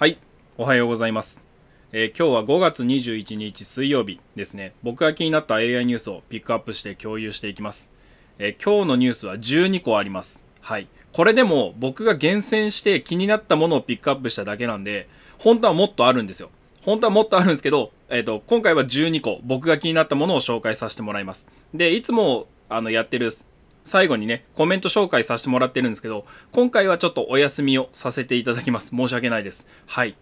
はい、おはようございます。えー、今日は5月21日水曜日ですね。僕が気になった AI ニュースをピックアップして共有していきます。えー、今日のニュースは12個あります。はい。これでも僕が厳選して気になったものをピックアップしただけなんで、本当はもっとあるんですよ。本当はもっとあるんですけど、えっ、ー、と、今回は12個僕が気になったものを紹介させてもらいます。で、いつもあのやってる最後にね、コメント紹介させてもらってるんですけど、今回はちょっとお休みをさせていただきます。申し訳ないです。はい。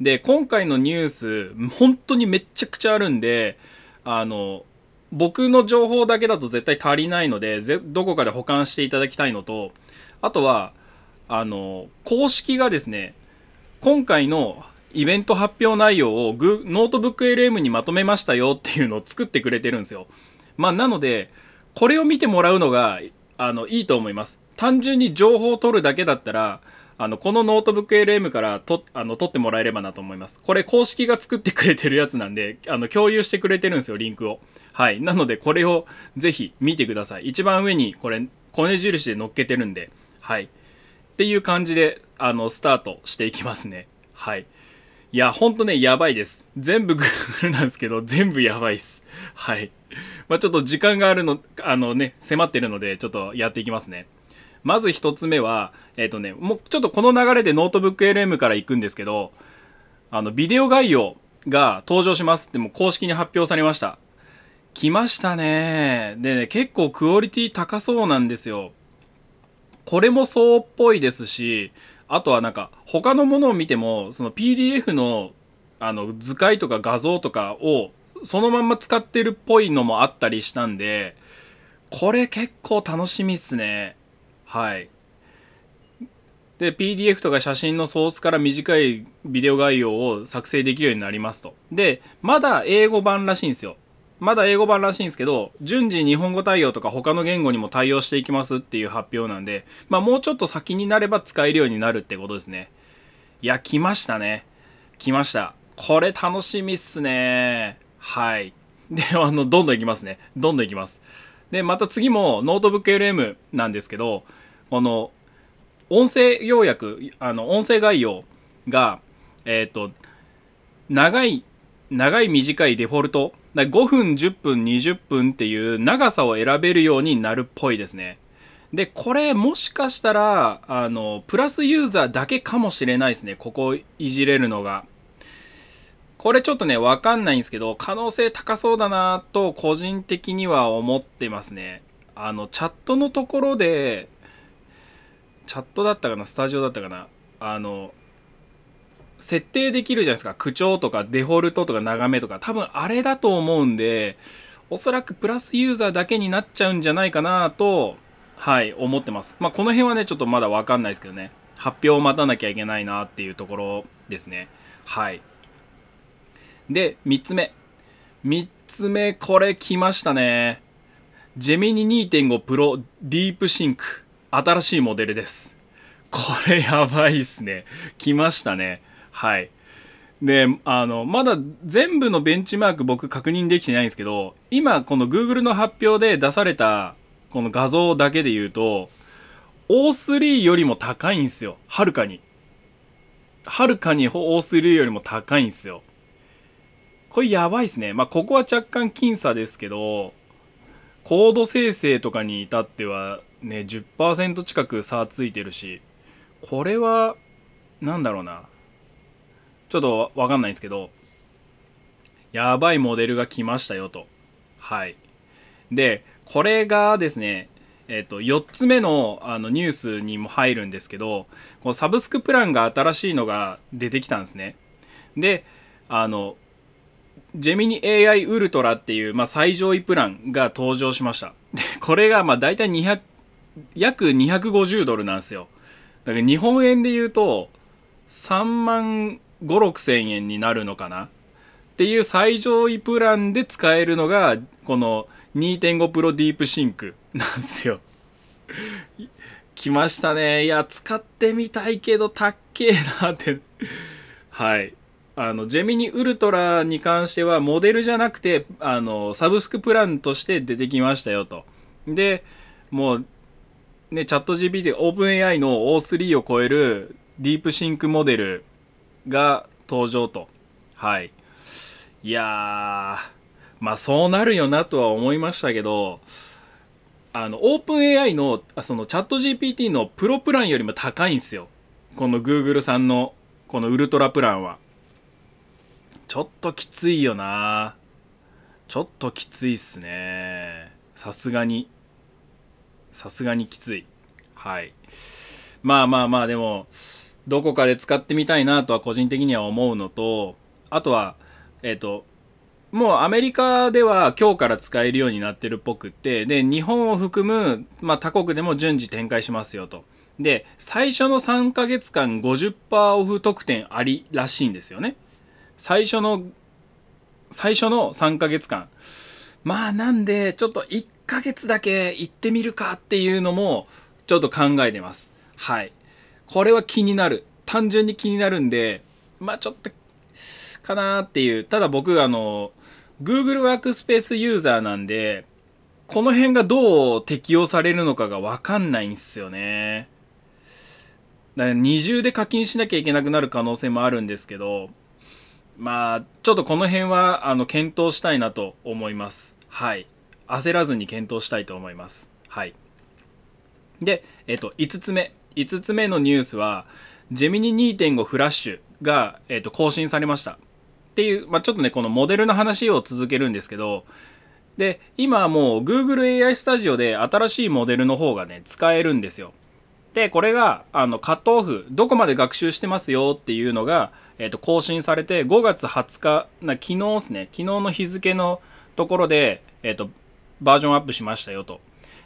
で、今回のニュース、本当にめっちゃくちゃあるんで、あの、僕の情報だけだと絶対足りないので、どこかで保管していただきたいのと、あとは、あの、公式がですね、今回のイベント発表内容をグノートブック LM にまとめましたよっていうのを作ってくれてるんですよ。まあ、なので、これを見てもらうのがあのいいと思います。単純に情報を取るだけだったら、あのこのノートブック LM からとあの取ってもらえればなと思います。これ公式が作ってくれてるやつなんで、あの共有してくれてるんですよ、リンクを。はい。なので、これをぜひ見てください。一番上にこれ、コネ印で乗っけてるんで、はい。っていう感じで、あの、スタートしていきますね。はい。いや、ほんとね、やばいです。全部 Google なんですけど、全部やばいっす。はい。まあ、ちょっと時間があるの、あのね、迫ってるので、ちょっとやっていきますね。まず1つ目は、えっ、ー、とね、もうちょっとこの流れでノートブック LM から行くんですけど、あの、ビデオ概要が登場しますってもう公式に発表されました。来ましたね。でね、結構クオリティ高そうなんですよ。これもそうっぽいですし、あとはなんか他のものを見てもその PDF のあの図解とか画像とかをそのまんま使ってるっぽいのもあったりしたんでこれ結構楽しみっすねはいで PDF とか写真のソースから短いビデオ概要を作成できるようになりますとでまだ英語版らしいんですよまだ英語版らしいんですけど、順次日本語対応とか他の言語にも対応していきますっていう発表なんで、まあ、もうちょっと先になれば使えるようになるってことですね。いや、来ましたね。来ました。これ楽しみっすね。はい。で、あの、どんどんいきますね。どんどんいきます。で、また次もノートブック LM なんですけど、この、音声要約、あの、音声概要が、えっ、ー、と、長い、長い短いデフォルトだ5分、10分、20分っていう長さを選べるようになるっぽいですね。で、これもしかしたら、あの、プラスユーザーだけかもしれないですね。ここいじれるのが。これちょっとね、わかんないんですけど、可能性高そうだなと個人的には思ってますね。あの、チャットのところで、チャットだったかなスタジオだったかなあの、設定できるじゃないですか。口調とかデフォルトとか眺めとか、多分あれだと思うんで、おそらくプラスユーザーだけになっちゃうんじゃないかなと、はい、思ってます。まあ、この辺はね、ちょっとまだわかんないですけどね。発表を待たなきゃいけないなっていうところですね。はい。で、3つ目。3つ目、これ来ましたね。ジェミニ2.5プロディープシンク。新しいモデルです。これやばいっすね。来ましたね。はい。で、あの、まだ全部のベンチマーク僕確認できてないんですけど、今この Google の発表で出されたこの画像だけで言うと、O3 よりも高いんですよ。はるかに。はるかに O3 よりも高いんですよ。これやばいっすね。まあ、ここは若干僅差ですけど、コード生成とかに至ってはね、10%近く差ついてるし、これは、なんだろうな。ちょっとわかんないんですけど、やばいモデルが来ましたよと。はい。で、これがですね、えっと、4つ目のあのニュースにも入るんですけど、このサブスクプランが新しいのが出てきたんですね。で、あの、ジェミニ AI ウルトラっていう、まあ、最上位プランが登場しました。で、これがまあ大体200、約250ドルなんですよ。だから日本円で言うと3万5、6千円になるのかなっていう最上位プランで使えるのが、この2.5プロディープシンクなんですよ。来ましたね。いや、使ってみたいけど、たっけえなってはい。あの、ジェミニウルトラに関しては、モデルじゃなくて、あの、サブスクプランとして出てきましたよと。で、もう、ね、チャット GPT、オープン AI の O3 を超えるディープシンクモデルが登場と。はい。いやー、まあそうなるよなとは思いましたけど、あの、オープン AI の、そのチャット GPT のプロプランよりも高いんですよ。この Google さんの、このウルトラプランは。ちょっときついよなちょっときついっすねさすがに。さすがにきつい。はい。まあまあまあ、でも、どこかで使ってみたいなとは個人的には思うのと、あとは、えっ、ー、と、もうアメリカでは今日から使えるようになってるっぽくって、で、日本を含む、まあ、他国でも順次展開しますよと。で、最初の3ヶ月間50%オフ特典ありらしいんですよね。最初の、最初の3ヶ月間。まあなんで、ちょっと1ヶ月だけ行ってみるかっていうのも、ちょっと考えてます。はい。これは気になる。単純に気になるんで、まあちょっと、かなっていう。ただ僕、あの、Google Workspace ユーザーなんで、この辺がどう適用されるのかがわかんないんすよね。だから二重で課金しなきゃいけなくなる可能性もあるんですけど、まあ、ちょっとこの辺は、あの、検討したいなと思います。はい。焦らずに検討したいと思います。はい。で、えっと、5つ目。5つ目のニュースは、ジェミニ2.5フラッシュが、えー、と更新されました。っていう、まあ、ちょっとね、このモデルの話を続けるんですけど、で、今はもう Google AI スタジオで新しいモデルの方がね、使えるんですよ。で、これが、あの、カットオフ、どこまで学習してますよっていうのが、えっ、ー、と、更新されて、5月20日、昨日ですね、昨日の日付のところで、えっ、ー、と、バージョンアップしましたよと。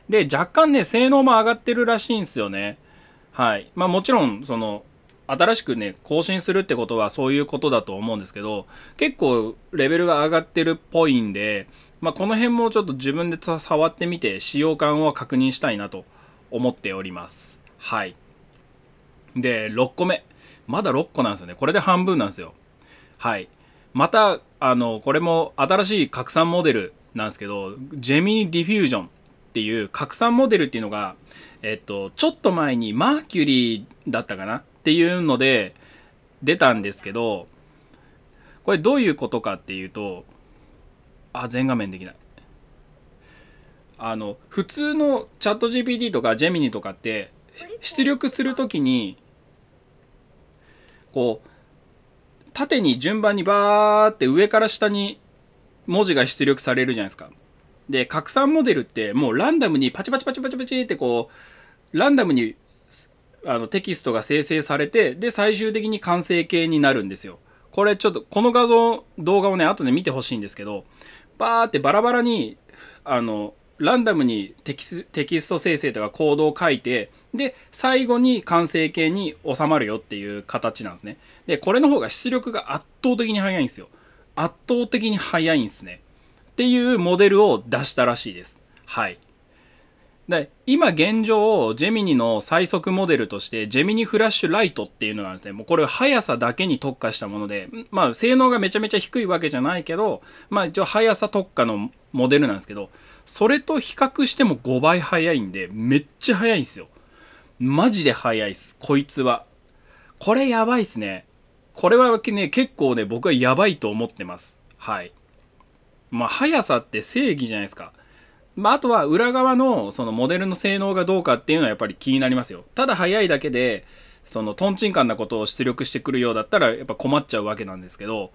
で、若干ね、性能も上がってるらしいんですよね。はいまあ、もちろんその新しくね更新するってことはそういうことだと思うんですけど結構レベルが上がってるっぽいんで、まあ、この辺もちょっと自分で触ってみて使用感を確認したいなと思っておりますはいで6個目まだ6個なんですよねこれで半分なんですよはいまたあのこれも新しい拡散モデルなんですけどジェミニディフュージョンっていう拡散モデルっていうのがえっと、ちょっと前にマーキュリーだったかなっていうので出たんですけど、これどういうことかっていうと、あ、全画面できない。あの、普通のチャット GPT とかジェミニとかって、出力するときに、こう、縦に順番にバーって上から下に文字が出力されるじゃないですか。で、拡散モデルってもうランダムにパチパチパチパチパチってこう、ランダムにあのテキストが生成されて、で、最終的に完成形になるんですよ。これちょっと、この画像、動画をね、後で見てほしいんですけど、バーってバラバラに、あの、ランダムにテキステキスト生成とかコードを書いて、で、最後に完成形に収まるよっていう形なんですね。で、これの方が出力が圧倒的に速いんですよ。圧倒的に速いんですね。っていうモデルを出したらしいです。はい。で今現状ジェミニの最速モデルとしてジェミニフラッシュライトっていうのはですねもうこれ速さだけに特化したものでまあ性能がめちゃめちゃ低いわけじゃないけどまあ一応速さ特化のモデルなんですけどそれと比較しても5倍速いんでめっちゃ速いんですよマジで速いっすこいつはこれやばいっすねこれはね結構ね僕はやばいと思ってますはいまあ、速さって正義じゃないですか。まあ、あとは裏側のそのモデルの性能がどうかっていうのはやっぱり気になりますよ。ただ速いだけで、そのトンチンカンなことを出力してくるようだったらやっぱ困っちゃうわけなんですけど、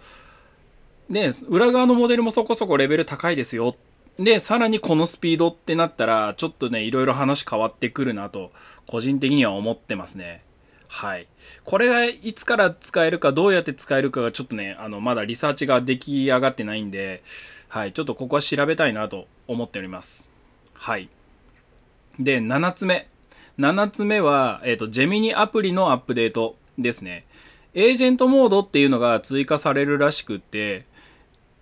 で、裏側のモデルもそこそこレベル高いですよ。で、さらにこのスピードってなったら、ちょっとね、いろいろ話変わってくるなと、個人的には思ってますね。はい、これがいつから使えるかどうやって使えるかがちょっとねあのまだリサーチが出来上がってないんで、はい、ちょっとここは調べたいなと思っております。はい、で7つ目7つ目は、えーと、とジェミニアプリのアップデートですね。エージェントモードっていうのが追加されるらしくって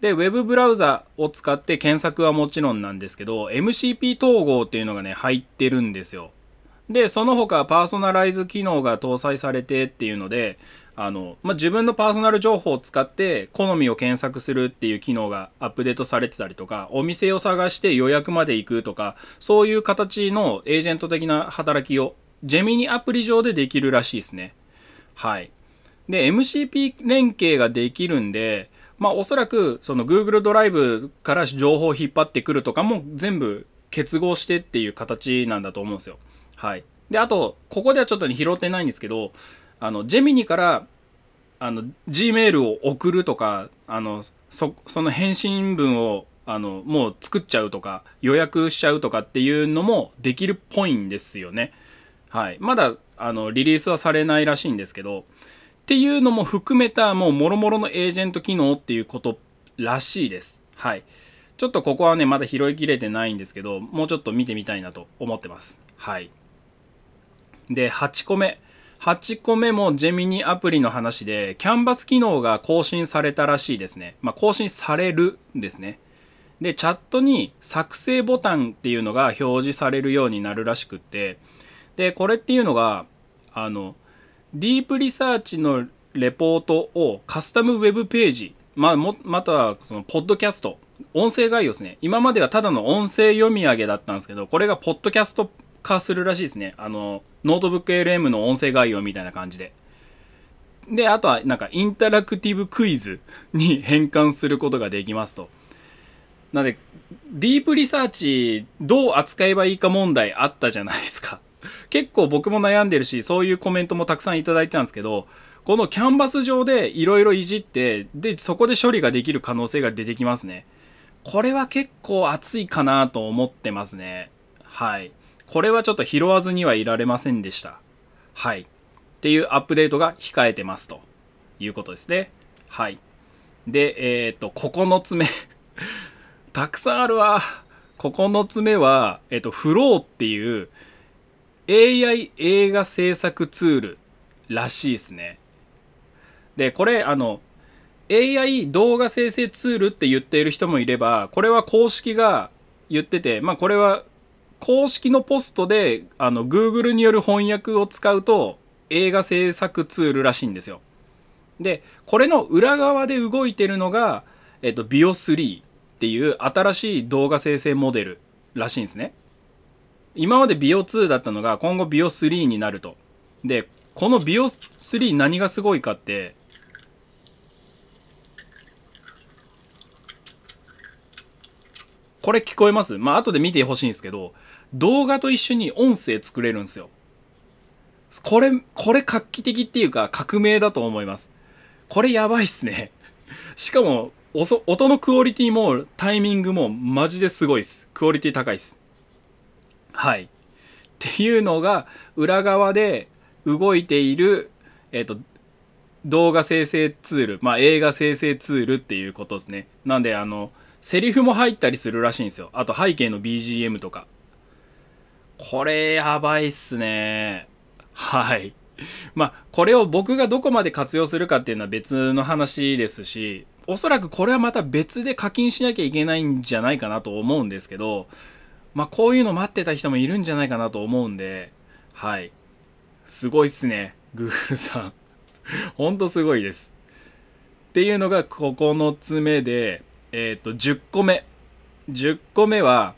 で Web ブラウザを使って検索はもちろんなんですけど MCP 統合っていうのがね入ってるんですよ。で、その他パーソナライズ機能が搭載されてっていうので、あの、まあ、自分のパーソナル情報を使って好みを検索するっていう機能がアップデートされてたりとか、お店を探して予約まで行くとか、そういう形のエージェント的な働きをジェミニアプリ上でできるらしいですね。はい。で、MCP 連携ができるんで、まあ、おそらくその Google ドライブから情報を引っ張ってくるとかも全部結合してっていう形なんだと思うんですよ。はい、であとここではちょっと、拾ってないんですけどあのジェミニからあの G メールを送るとかあのそその返信文をあのもう作っちゃうとか予約しちゃうとかっていうのもできるっぽいんですよね。はい、まだあのリリースはされないらしいんですけどっていうのも含めたもうもろもろのエージェント機能っていうことらしいです。はい、ちょっとここはねまだ拾いきれてないんですけどもうちょっと見てみたいなと思ってます。はいで、8個目。8個目もジェミニアプリの話で、キャンバス機能が更新されたらしいですね。まあ、更新されるんですね。で、チャットに作成ボタンっていうのが表示されるようになるらしくって、で、これっていうのが、あの、ディープリサーチのレポートをカスタムウェブページ、まあ、もまたはその、ポッドキャスト、音声概要ですね。今まではただの音声読み上げだったんですけど、これがポッドキャスト化するらしいですね。あの、ノートブック LM の音声概要みたいな感じで。で、あとはなんかインタラクティブクイズに変換することができますと。なので、ディープリサーチどう扱えばいいか問題あったじゃないですか。結構僕も悩んでるし、そういうコメントもたくさんいただいてたんですけど、このキャンバス上でいろいろいじって、で、そこで処理ができる可能性が出てきますね。これは結構熱いかなと思ってますね。はい。これはちょっと拾わずにはいられませんでした。はい。っていうアップデートが控えてますということですね。はい。で、えっ、ー、と、9つ目たくさんあるわ。9つ目は、えっ、と、フローっていう AI 映画制作ツールらしいですね。で、これ、あの、AI 動画生成ツールって言っている人もいれば、これは公式が言ってて、まあこれは公式のポストで、あの、Google による翻訳を使うと、映画制作ツールらしいんですよ。で、これの裏側で動いてるのが、えっと、Bio3 っていう新しい動画生成モデルらしいんですね。今まで Bio2 だったのが、今後 Bio3 になると。で、この Bio3 何がすごいかって、これ聞こえますまあ、後で見てほしいんですけど、動画と一緒に音声作れるんですよ。これ、これ画期的っていうか革命だと思います。これやばいっすね。しかも、音のクオリティもタイミングもマジですごいっす。クオリティ高いっす。はい。っていうのが裏側で動いている、えっ、ー、と、動画生成ツール、まあ、映画生成ツールっていうことですね。なんで、あの、セリフも入ったりするらしいんですよ。あと背景の BGM とか。これやばいっすね。はい。まあ、これを僕がどこまで活用するかっていうのは別の話ですし、おそらくこれはまた別で課金しなきゃいけないんじゃないかなと思うんですけど、まあ、こういうの待ってた人もいるんじゃないかなと思うんで、はい。すごいっすね。Google さん。ほんとすごいです。っていうのが9つ目で、えっ、ー、と、10個目。10個目は、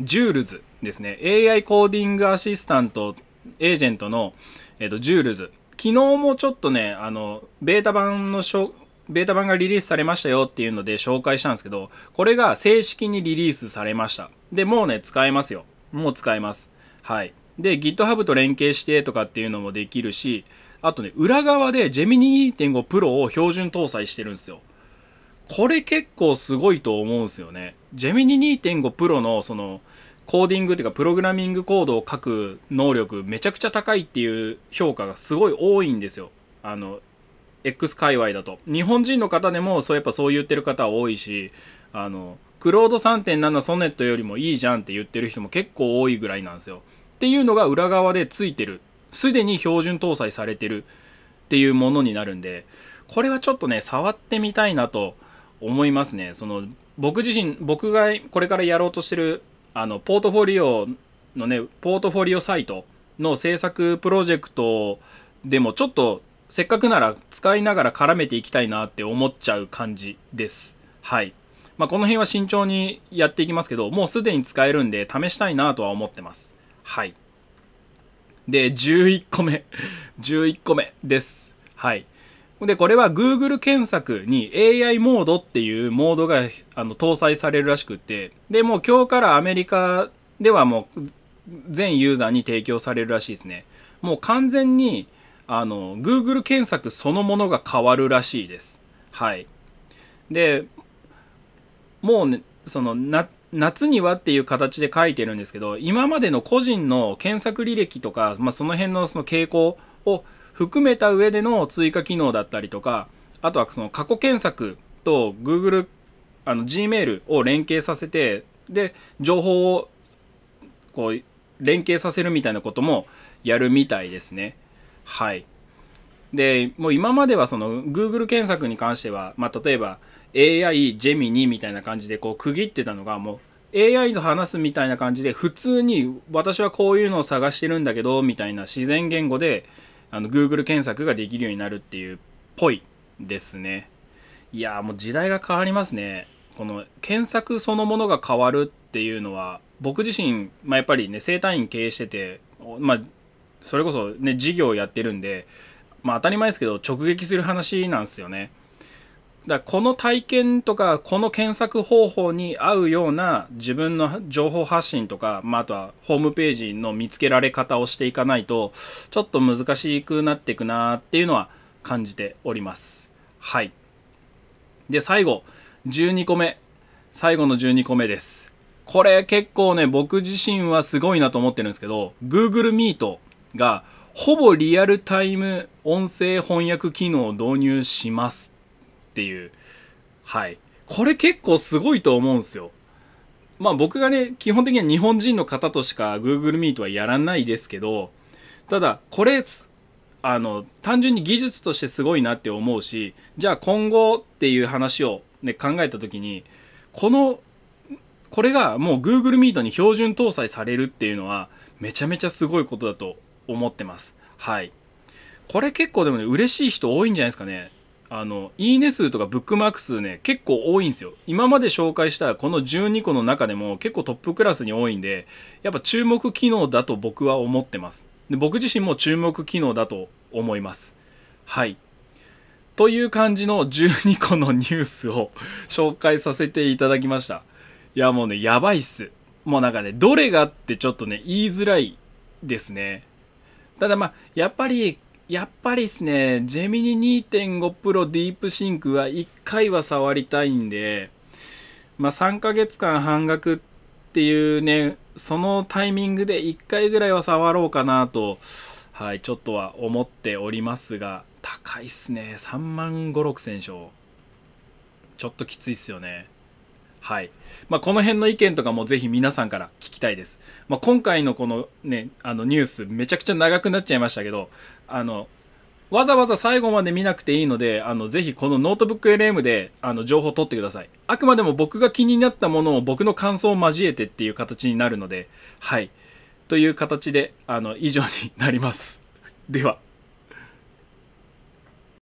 ジュールズ。ですね、AI コーディングアシスタント、エージェントの、えっ、ー、と、ジュールズ。昨日もちょっとね、あの、ベータ版のベータ版がリリースされましたよっていうので紹介したんですけど、これが正式にリリースされました。で、もうね、使えますよ。もう使えます。はい。で、GitHub と連携してとかっていうのもできるし、あとね、裏側で Gemini 2.5 Pro を標準搭載してるんですよ。これ結構すごいと思うんですよね。Gemini 2.5 Pro のその、コーディングっていうかプログラミングコードを書く能力めちゃくちゃ高いっていう評価がすごい多いんですよ。あの X 界隈だと日本人の方でもそうやっぱそう言ってる方多いしあのクロード3.7ソネットよりもいいじゃんって言ってる人も結構多いぐらいなんですよっていうのが裏側でついてるすでに標準搭載されてるっていうものになるんでこれはちょっとね触ってみたいなと思いますねその僕自身僕がこれからやろうとしてるあのポートフォリオのねポートフォリオサイトの制作プロジェクトでもちょっとせっかくなら使いながら絡めていきたいなって思っちゃう感じです。はい。まあ、この辺は慎重にやっていきますけど、もうすでに使えるんで試したいなとは思ってます。はい。で、11個目。11個目です。はい。で、これは Google 検索に AI モードっていうモードがあの搭載されるらしくて、で、もう今日からアメリカではもう全ユーザーに提供されるらしいですね。もう完全にあの Google 検索そのものが変わるらしいです。はい。で、もう、ね、そのな、夏にはっていう形で書いてるんですけど、今までの個人の検索履歴とか、まあ、その辺のその傾向を含めた上での追加機能だったりとかあとはその過去検索と Google あの Gmail を連携させてで情報をこう連携させるみたいなこともやるみたいですね。はいでもう今まではその Google 検索に関しては、まあ、例えば AI ジェミニみたいな感じでこう区切ってたのがもう AI と話すみたいな感じで普通に私はこういうのを探してるんだけどみたいな自然言語であの Google 検索ができるようになるっていうぽいですねいやもう時代が変わりますねこの検索そのものが変わるっていうのは僕自身、まあ、やっぱりね生態院経営してて、まあ、それこそね事業をやってるんで、まあ、当たり前ですけど直撃する話なんですよね。だこの体験とかこの検索方法に合うような自分の情報発信とか、まあ、あとはホームページの見つけられ方をしていかないとちょっと難しくなっていくなっていうのは感じております。はい。で最後12個目最後の12個目です。これ結構ね僕自身はすごいなと思ってるんですけど Google Meet がほぼリアルタイム音声翻訳機能を導入しますっていう。はい。これ結構すごいと思うんですよ。まあ僕がね、基本的には日本人の方としか Google Meet はやらないですけど、ただ、これ、あの、単純に技術としてすごいなって思うし、じゃあ今後っていう話をね、考えた時に、この、これがもう Google Meet に標準搭載されるっていうのは、めちゃめちゃすごいことだと思ってます。はい。これ結構でもね、嬉しい人多いんじゃないですかね。あの、いいね数とかブックマーク数ね、結構多いんですよ。今まで紹介したこの12個の中でも結構トップクラスに多いんで、やっぱ注目機能だと僕は思ってます。で僕自身も注目機能だと思います。はい。という感じの12個のニュースを紹介させていただきました。いやもうね、やばいっす。もうなんかね、どれがってちょっとね、言いづらいですね。ただまあ、やっぱりやっぱりですね、ジェミニ2.5 Pro ディープシンクは1回は触りたいんで、まあ、3ヶ月間半額っていうね、そのタイミングで1回ぐらいは触ろうかなと、はい、ちょっとは思っておりますが、高いっすね。3万5、6千勝。ちょっときついっすよね。はい。まあ、この辺の意見とかもぜひ皆さんから聞きたいです。まあ、今回のこのね、あのニュースめちゃくちゃ長くなっちゃいましたけど、あのわざわざ最後まで見なくていいので、あの、ぜひこのノートブック LM で、あの、情報を取ってください。あくまでも僕が気になったものを僕の感想を交えてっていう形になるので、はい。という形で、あの、以上になります。では。